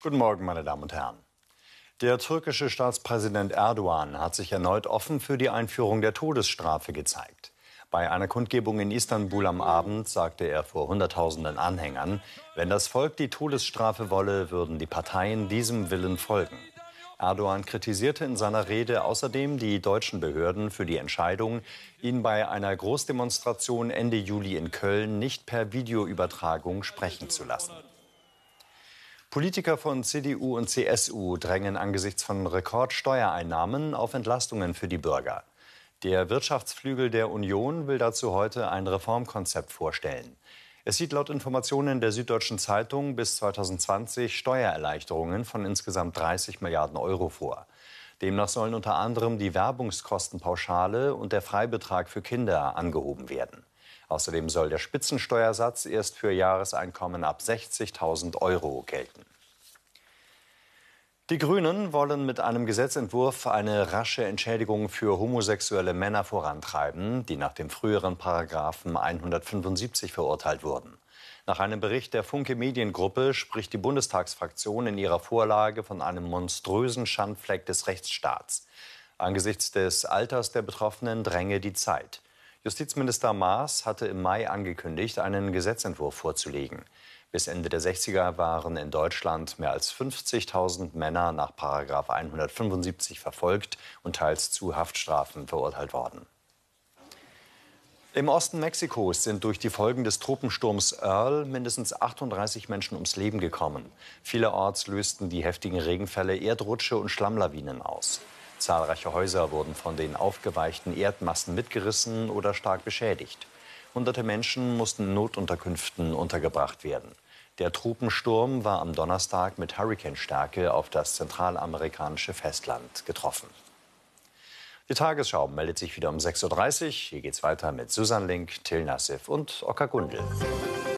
Guten Morgen, meine Damen und Herren. Der türkische Staatspräsident Erdogan hat sich erneut offen für die Einführung der Todesstrafe gezeigt. Bei einer Kundgebung in Istanbul am Abend sagte er vor Hunderttausenden Anhängern, wenn das Volk die Todesstrafe wolle, würden die Parteien diesem Willen folgen. Erdogan kritisierte in seiner Rede außerdem die deutschen Behörden für die Entscheidung, ihn bei einer Großdemonstration Ende Juli in Köln nicht per Videoübertragung sprechen zu lassen. Politiker von CDU und CSU drängen angesichts von Rekordsteuereinnahmen auf Entlastungen für die Bürger. Der Wirtschaftsflügel der Union will dazu heute ein Reformkonzept vorstellen. Es sieht laut Informationen der Süddeutschen Zeitung bis 2020 Steuererleichterungen von insgesamt 30 Milliarden Euro vor. Demnach sollen unter anderem die Werbungskostenpauschale und der Freibetrag für Kinder angehoben werden. Außerdem soll der Spitzensteuersatz erst für Jahreseinkommen ab 60.000 Euro gelten. Die Grünen wollen mit einem Gesetzentwurf eine rasche Entschädigung für homosexuelle Männer vorantreiben, die nach dem früheren Paragraphen 175 verurteilt wurden. Nach einem Bericht der Funke Mediengruppe spricht die Bundestagsfraktion in ihrer Vorlage von einem monströsen Schandfleck des Rechtsstaats. Angesichts des Alters der Betroffenen dränge die Zeit. Justizminister Maas hatte im Mai angekündigt, einen Gesetzentwurf vorzulegen. Bis Ende der 60er waren in Deutschland mehr als 50.000 Männer nach 175 verfolgt und teils zu Haftstrafen verurteilt worden. Im Osten Mexikos sind durch die Folgen des Tropensturms Earl mindestens 38 Menschen ums Leben gekommen. Vielerorts lösten die heftigen Regenfälle Erdrutsche und Schlammlawinen aus. Zahlreiche Häuser wurden von den aufgeweichten Erdmassen mitgerissen oder stark beschädigt. Hunderte Menschen mussten in Notunterkünften untergebracht werden. Der Trupensturm war am Donnerstag mit Hurrikanstärke auf das zentralamerikanische Festland getroffen. Die Tagesschau meldet sich wieder um 6.30 Uhr. Hier geht's weiter mit Susan Link, Till Nassif und Oka Gundel.